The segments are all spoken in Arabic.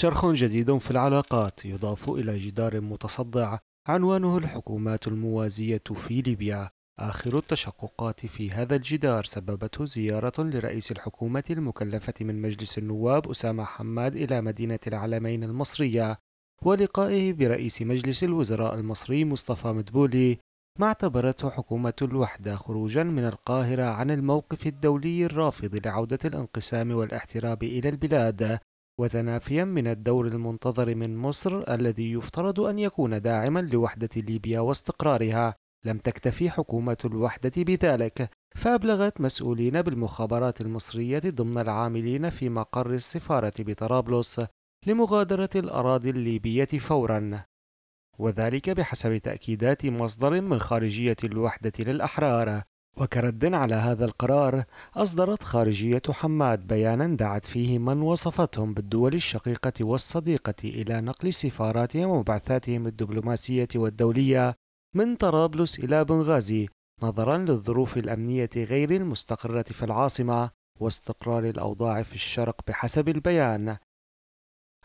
شرخ جديد في العلاقات يضاف إلى جدار متصدع عنوانه الحكومات الموازية في ليبيا آخر التشققات في هذا الجدار سببته زيارة لرئيس الحكومة المكلفة من مجلس النواب أسامة حماد إلى مدينة العلمين المصرية ولقائه برئيس مجلس الوزراء المصري مصطفى مدبولي ما اعتبرته حكومة الوحدة خروجا من القاهرة عن الموقف الدولي الرافض لعودة الانقسام والاحتراب إلى البلاد وتنافيا من الدور المنتظر من مصر الذي يفترض أن يكون داعما لوحدة ليبيا واستقرارها لم تكتفي حكومة الوحدة بذلك فأبلغت مسؤولين بالمخابرات المصرية ضمن العاملين في مقر السفارة بطرابلس لمغادرة الأراضي الليبية فورا وذلك بحسب تأكيدات مصدر من خارجية الوحدة للأحرار وكرد على هذا القرار أصدرت خارجية حماد بيانا دعت فيه من وصفتهم بالدول الشقيقة والصديقة إلى نقل سفاراتهم وبعثاتهم الدبلوماسية والدولية من طرابلس إلى بنغازي نظرا للظروف الأمنية غير المستقرة في العاصمة واستقرار الأوضاع في الشرق بحسب البيان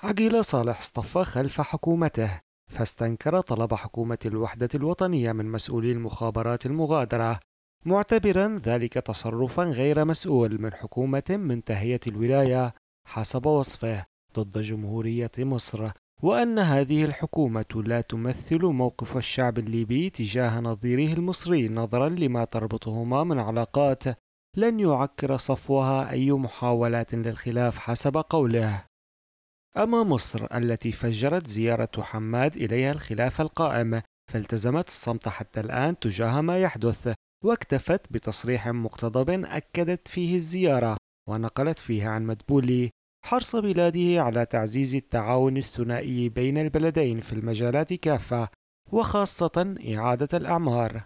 عقيل صالح اصطف خلف حكومته فاستنكر طلب حكومة الوحدة الوطنية من مسؤولي المخابرات المغادرة معتبرا ذلك تصرفا غير مسؤول من حكومة منتهية الولاية حسب وصفه ضد جمهورية مصر وأن هذه الحكومة لا تمثل موقف الشعب الليبي تجاه نظيره المصري نظرا لما تربطهما من علاقات لن يعكر صفوها أي محاولات للخلاف حسب قوله أما مصر التي فجرت زيارة حماد إليها الخلاف القائم فالتزمت الصمت حتى الآن تجاه ما يحدث واكتفت بتصريح مقتضب أكدت فيه الزيارة ونقلت فيه عن مدبولي حرص بلاده على تعزيز التعاون الثنائي بين البلدين في المجالات كافة وخاصة إعادة الأعمار